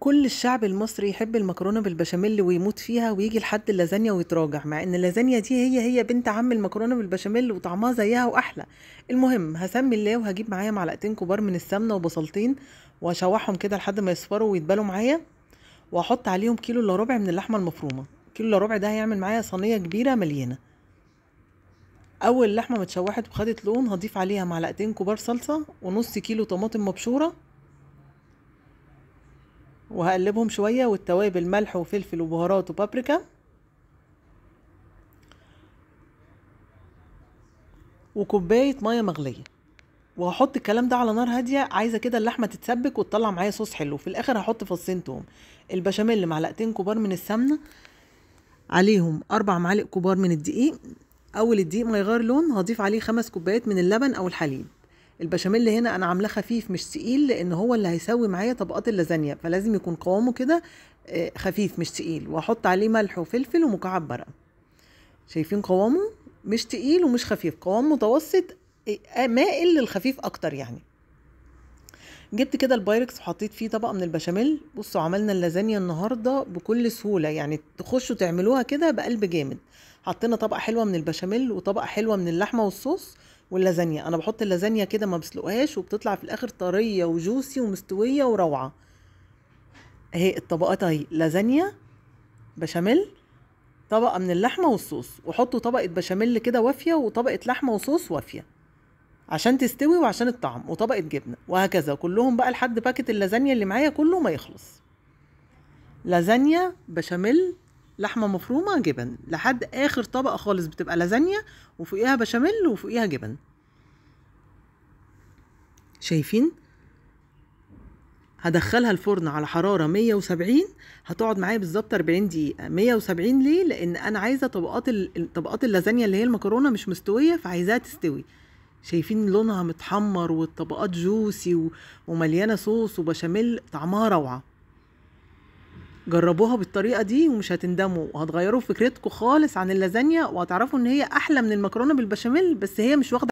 كل الشعب المصري يحب المكرونه بالبشاميل ويموت فيها ويجي لحد اللازانيا ويتراجع مع ان اللازانيا دي هي هي بنت عم المكرونه بالبشاميل وطعمها زيها واحلى المهم هسمي الله وهجيب معايا معلقتين كبار من السمنه وبصلتين واشوحهم كده لحد ما يصفروا ويتبالوا معايا واحط عليهم كيلو الا ربع من اللحمه المفرومه كيلو الا ربع ده هيعمل معايا صينيه كبيره مليانه اول لحمه متشوحت وخدت لون هضيف عليها معلقتين كبار صلصه ونص كيلو طماطم مبشوره وهقلبهم شوية والتوابل ملح وفلفل وبهارات وبابريكا وكوباية مية مغلية وهحط الكلام ده على نار هاديه عايزه كده اللحمه تتسبك وتطلع معايا صوص حلو في الاخر هحط فصين توم البشاميل معلقتين كبار من السمنه عليهم اربع معالق كبار من الدقيق اول الدقيق ما يغير لون هضيف عليه خمس كوبايات من اللبن او الحليب البشاميل هنا انا عاملاه خفيف مش تقيل لان هو اللي هيسوي معايا طبقات اللازانيا فلازم يكون قوامه كده آه، خفيف مش تقيل واحط عليه ملح وفلفل ومكعب برق شايفين قوامه مش تقيل ومش خفيف قوامه متوسط آه، آه، مائل للخفيف اكتر يعني جبت كده البايركس وحطيت فيه طبقه من البشاميل بصوا عملنا اللازانيا النهارده بكل سهوله يعني تخشوا تعملوها كده بقلب جامد حطينا طبقه حلوه من البشاميل وطبقه حلوه من اللحمه والصوص واللازانيا انا بحط اللازانيا كده ما بسلقهاش وبتطلع في الاخر طريه وجوسي ومستويه وروعه اهي الطبقات اهي لازانيا بشاميل طبقه من اللحمه والصوص وحطوا طبقه بشاميل كده وافيه وطبقه لحمه وصوص وافيه عشان تستوي وعشان الطعم وطبقه جبنه وهكذا كلهم بقى لحد باكت اللازانيا اللي معايا كله ما يخلص لازانيا بشاميل لحمه مفرومه جبن لحد اخر طبقه خالص بتبقى لازانيا وفوقيها بشاميل وفوقيها جبن شايفين هدخلها الفرن على حراره 170 هتقعد معايا بالظبط 40 دقيقه 170 ليه لان انا عايزه طبقات طبقات اللازانيا اللي هي المكرونه مش مستويه فعايزاها تستوي شايفين لونها متحمر والطبقات جوسي ومليانه صوص وبشاميل طعمها روعه جربوها بالطريقه دي ومش هتندموا وهتغيروا فكرتكم خالص عن اللازانيا وهتعرفوا ان هي احلى من المكرونه بالبشاميل بس هي مش واخده